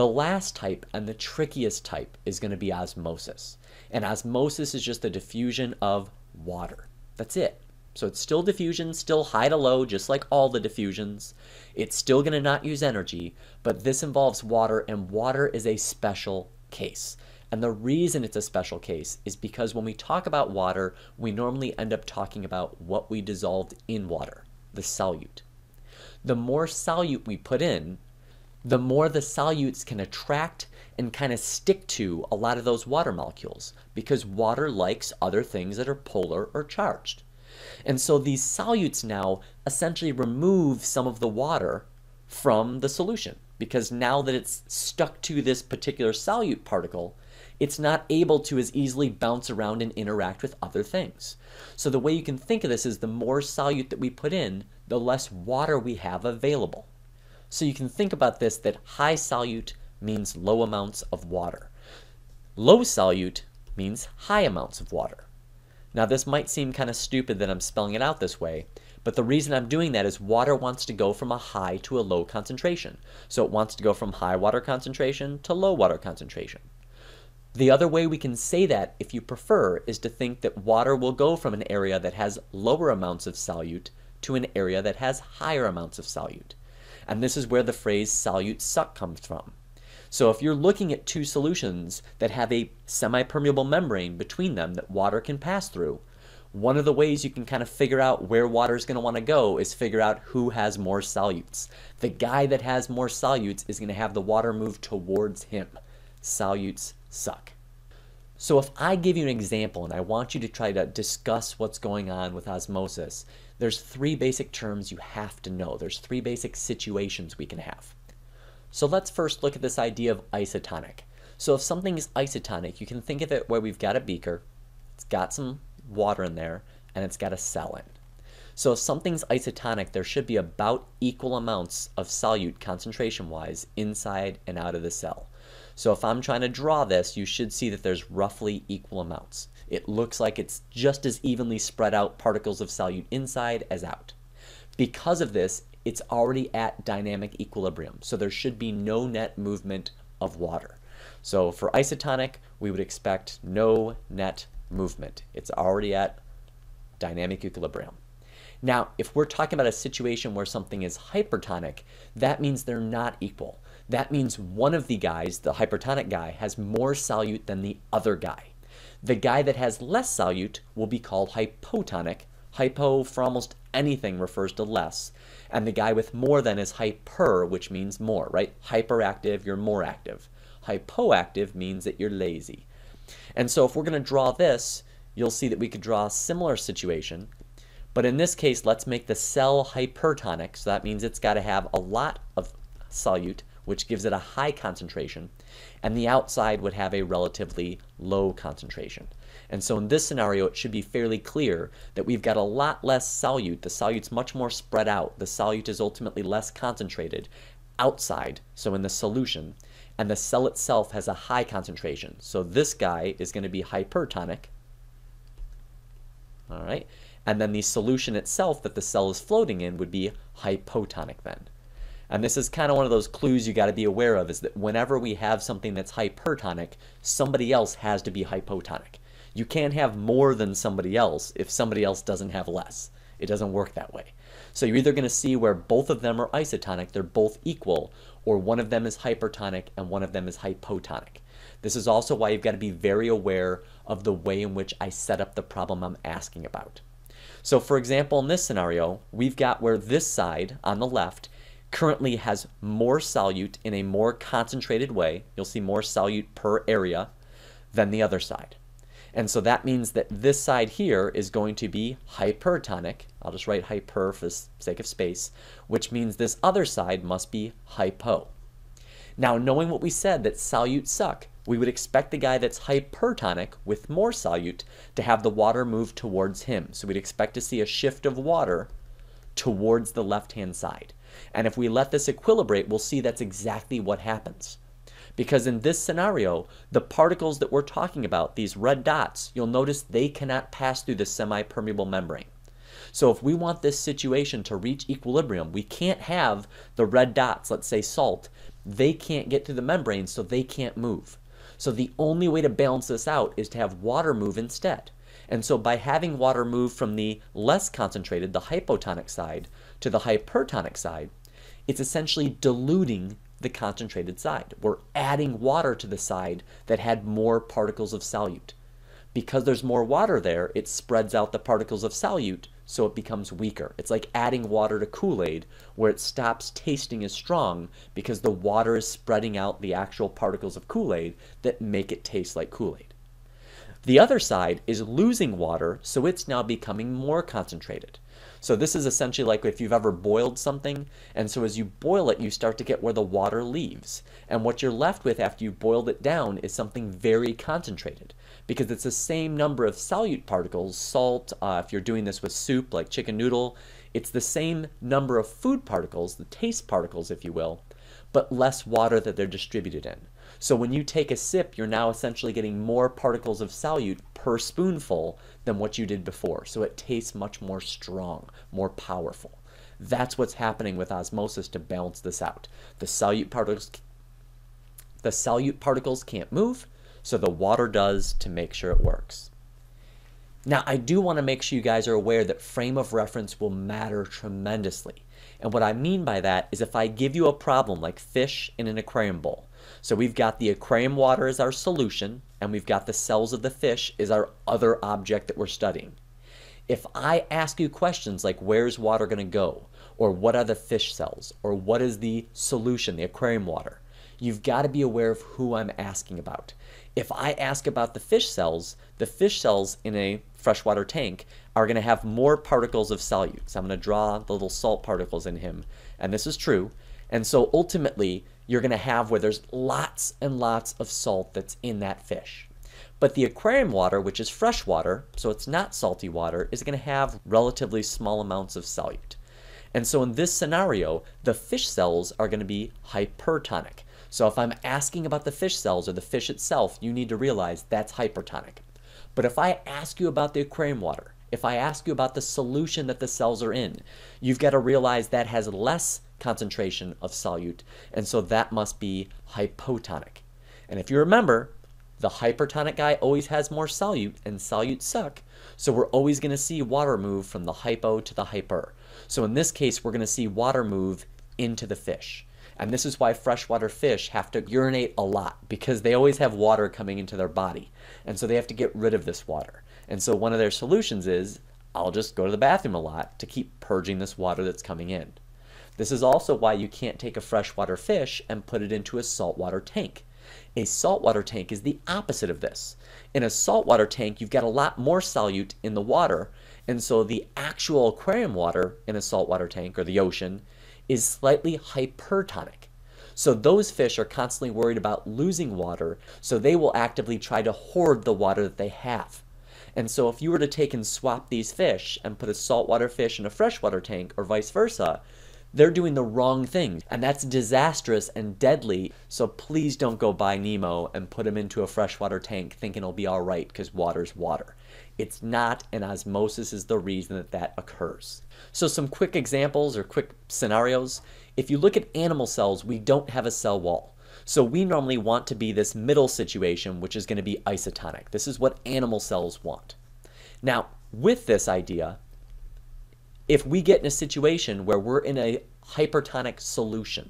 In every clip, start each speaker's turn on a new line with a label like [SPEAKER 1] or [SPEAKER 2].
[SPEAKER 1] The last type and the trickiest type is going to be osmosis. And osmosis is just the diffusion of water. That's it. So it's still diffusion, still high to low, just like all the diffusions. It's still going to not use energy, but this involves water, and water is a special case. And the reason it's a special case is because when we talk about water, we normally end up talking about what we dissolved in water, the solute. The more solute we put in, the more the solutes can attract and kind of stick to a lot of those water molecules because water likes other things that are polar or charged. And so these solutes now essentially remove some of the water from the solution because now that it's stuck to this particular solute particle, it's not able to as easily bounce around and interact with other things. So the way you can think of this is the more solute that we put in, the less water we have available. So you can think about this that high solute means low amounts of water. Low solute means high amounts of water. Now this might seem kind of stupid that I'm spelling it out this way, but the reason I'm doing that is water wants to go from a high to a low concentration. So it wants to go from high water concentration to low water concentration. The other way we can say that, if you prefer, is to think that water will go from an area that has lower amounts of solute to an area that has higher amounts of solute. And this is where the phrase solute suck comes from. So if you're looking at two solutions that have a semi-permeable membrane between them that water can pass through, one of the ways you can kind of figure out where water is going to want to go is figure out who has more solutes. The guy that has more solutes is going to have the water move towards him. Solutes suck. So if I give you an example and I want you to try to discuss what's going on with osmosis, there's three basic terms you have to know. There's three basic situations we can have. So let's first look at this idea of isotonic. So if something is isotonic, you can think of it where we've got a beaker, it's got some water in there, and it's got a cell in. So if something's isotonic, there should be about equal amounts of solute concentration-wise inside and out of the cell. So if I'm trying to draw this, you should see that there's roughly equal amounts. It looks like it's just as evenly spread out particles of solute inside as out. Because of this, it's already at dynamic equilibrium, so there should be no net movement of water. So for isotonic, we would expect no net movement. It's already at dynamic equilibrium. Now, if we're talking about a situation where something is hypertonic, that means they're not equal. That means one of the guys, the hypertonic guy, has more solute than the other guy. The guy that has less solute will be called hypotonic. Hypo for almost anything refers to less. And the guy with more than is hyper, which means more, right? Hyperactive, you're more active. Hypoactive means that you're lazy. And so if we're going to draw this, you'll see that we could draw a similar situation. But in this case, let's make the cell hypertonic. So that means it's got to have a lot of solute which gives it a high concentration, and the outside would have a relatively low concentration. And so in this scenario, it should be fairly clear that we've got a lot less solute. The solute's much more spread out. The solute is ultimately less concentrated outside, so in the solution, and the cell itself has a high concentration. So this guy is going to be hypertonic. All right. And then the solution itself that the cell is floating in would be hypotonic then. And this is kind of one of those clues you got to be aware of is that whenever we have something that's hypertonic, somebody else has to be hypotonic. You can't have more than somebody else if somebody else doesn't have less. It doesn't work that way. So you're either going to see where both of them are isotonic, they're both equal, or one of them is hypertonic and one of them is hypotonic. This is also why you've got to be very aware of the way in which I set up the problem I'm asking about. So for example, in this scenario, we've got where this side on the left currently has more solute in a more concentrated way. You'll see more solute per area than the other side. And so that means that this side here is going to be hypertonic. I'll just write hyper for the sake of space, which means this other side must be hypo. Now, knowing what we said, that solutes suck, we would expect the guy that's hypertonic with more solute to have the water move towards him. So we'd expect to see a shift of water towards the left-hand side. And if we let this equilibrate, we'll see that's exactly what happens. Because in this scenario, the particles that we're talking about, these red dots, you'll notice they cannot pass through the semi-permeable membrane. So if we want this situation to reach equilibrium, we can't have the red dots, let's say salt, they can't get through the membrane, so they can't move. So the only way to balance this out is to have water move instead. And so by having water move from the less concentrated, the hypotonic side, to the hypertonic side, it's essentially diluting the concentrated side. We're adding water to the side that had more particles of solute. Because there's more water there, it spreads out the particles of solute, so it becomes weaker. It's like adding water to Kool-Aid, where it stops tasting as strong because the water is spreading out the actual particles of Kool-Aid that make it taste like Kool-Aid. The other side is losing water, so it's now becoming more concentrated. So this is essentially like if you've ever boiled something, and so as you boil it, you start to get where the water leaves. And what you're left with after you boiled it down is something very concentrated, because it's the same number of solute particles, salt, uh, if you're doing this with soup like chicken noodle, it's the same number of food particles, the taste particles if you will, but less water that they're distributed in. So when you take a sip, you're now essentially getting more particles of solute per spoonful than what you did before. So it tastes much more strong, more powerful. That's what's happening with osmosis to balance this out. The solute particles the solute particles can't move, so the water does to make sure it works. Now, I do want to make sure you guys are aware that frame of reference will matter tremendously. And what I mean by that is if I give you a problem like fish in an aquarium bowl, so we've got the aquarium water as our solution, and we've got the cells of the fish is our other object that we're studying. If I ask you questions like where's water going to go, or what are the fish cells, or what is the solution, the aquarium water, you've got to be aware of who I'm asking about. If I ask about the fish cells, the fish cells in a freshwater tank are going to have more particles of solute. So I'm going to draw the little salt particles in him. And this is true. And so ultimately, you're going to have where there's lots and lots of salt that's in that fish. But the aquarium water, which is fresh water, so it's not salty water, is going to have relatively small amounts of solute. And so in this scenario, the fish cells are going to be hypertonic. So if I'm asking about the fish cells or the fish itself, you need to realize that's hypertonic. But if I ask you about the aquarium water, if I ask you about the solution that the cells are in, you've got to realize that has less concentration of solute, and so that must be hypotonic. And if you remember, the hypertonic guy always has more solute, and solutes suck, so we're always going to see water move from the hypo to the hyper. So in this case, we're going to see water move into the fish. And this is why freshwater fish have to urinate a lot because they always have water coming into their body. And so they have to get rid of this water. And so one of their solutions is I'll just go to the bathroom a lot to keep purging this water that's coming in. This is also why you can't take a freshwater fish and put it into a saltwater tank. A saltwater tank is the opposite of this. In a saltwater tank, you've got a lot more solute in the water, and so the actual aquarium water in a saltwater tank or the ocean is slightly hypertonic. So those fish are constantly worried about losing water, so they will actively try to hoard the water that they have. And so if you were to take and swap these fish and put a saltwater fish in a freshwater tank or vice versa, they're doing the wrong thing. And that's disastrous and deadly. So please don't go buy Nemo and put him into a freshwater tank thinking it'll be all right because water's water. It's not, and osmosis is the reason that that occurs. So some quick examples or quick scenarios. If you look at animal cells, we don't have a cell wall. So we normally want to be this middle situation, which is going to be isotonic. This is what animal cells want. Now, with this idea, if we get in a situation where we're in a hypertonic solution,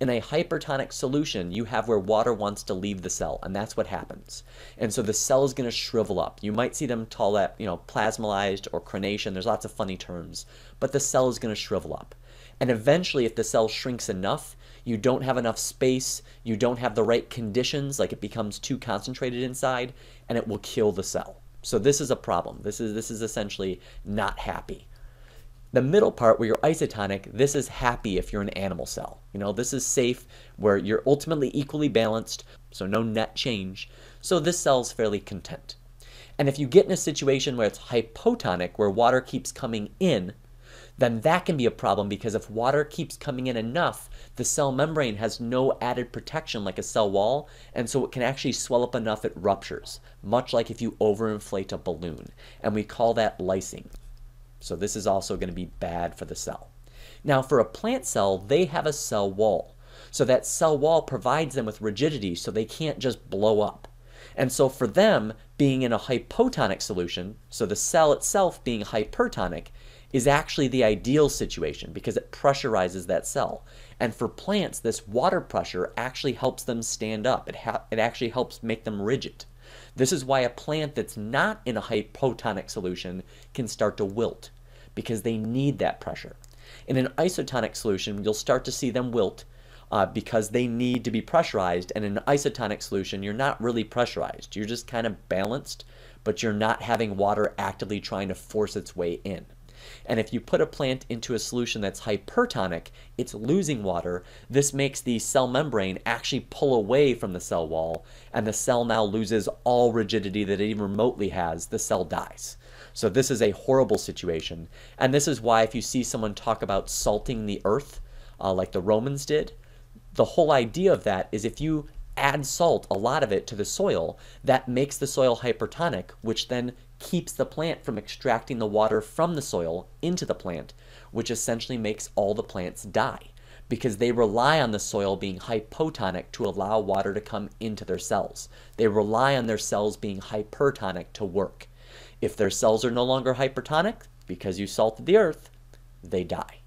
[SPEAKER 1] in a hypertonic solution, you have where water wants to leave the cell, and that's what happens. And so the cell is going to shrivel up. You might see them call that, you know, plasmalized or crenation. There's lots of funny terms, but the cell is going to shrivel up. And eventually, if the cell shrinks enough, you don't have enough space, you don't have the right conditions, like it becomes too concentrated inside, and it will kill the cell. So this is a problem. This is this is essentially not happy. The middle part where you're isotonic, this is happy if you're an animal cell. You know, this is safe where you're ultimately equally balanced, so no net change. So this cell's fairly content. And if you get in a situation where it's hypotonic, where water keeps coming in, then that can be a problem because if water keeps coming in enough, the cell membrane has no added protection like a cell wall, and so it can actually swell up enough it ruptures, much like if you overinflate a balloon, and we call that lysing. So this is also going to be bad for the cell. Now for a plant cell, they have a cell wall. So that cell wall provides them with rigidity so they can't just blow up. And so for them, being in a hypotonic solution, so the cell itself being hypertonic, is actually the ideal situation because it pressurizes that cell. And for plants, this water pressure actually helps them stand up. It, it actually helps make them rigid. This is why a plant that's not in a hypotonic solution can start to wilt because they need that pressure. In an isotonic solution, you'll start to see them wilt uh, because they need to be pressurized. And in an isotonic solution, you're not really pressurized. You're just kind of balanced, but you're not having water actively trying to force its way in. And if you put a plant into a solution that's hypertonic, it's losing water. This makes the cell membrane actually pull away from the cell wall, and the cell now loses all rigidity that it even remotely has. The cell dies. So this is a horrible situation. And this is why if you see someone talk about salting the earth, uh, like the Romans did, the whole idea of that is if you add salt, a lot of it, to the soil. That makes the soil hypertonic, which then keeps the plant from extracting the water from the soil into the plant, which essentially makes all the plants die because they rely on the soil being hypotonic to allow water to come into their cells. They rely on their cells being hypertonic to work. If their cells are no longer hypertonic because you salted the earth, they die.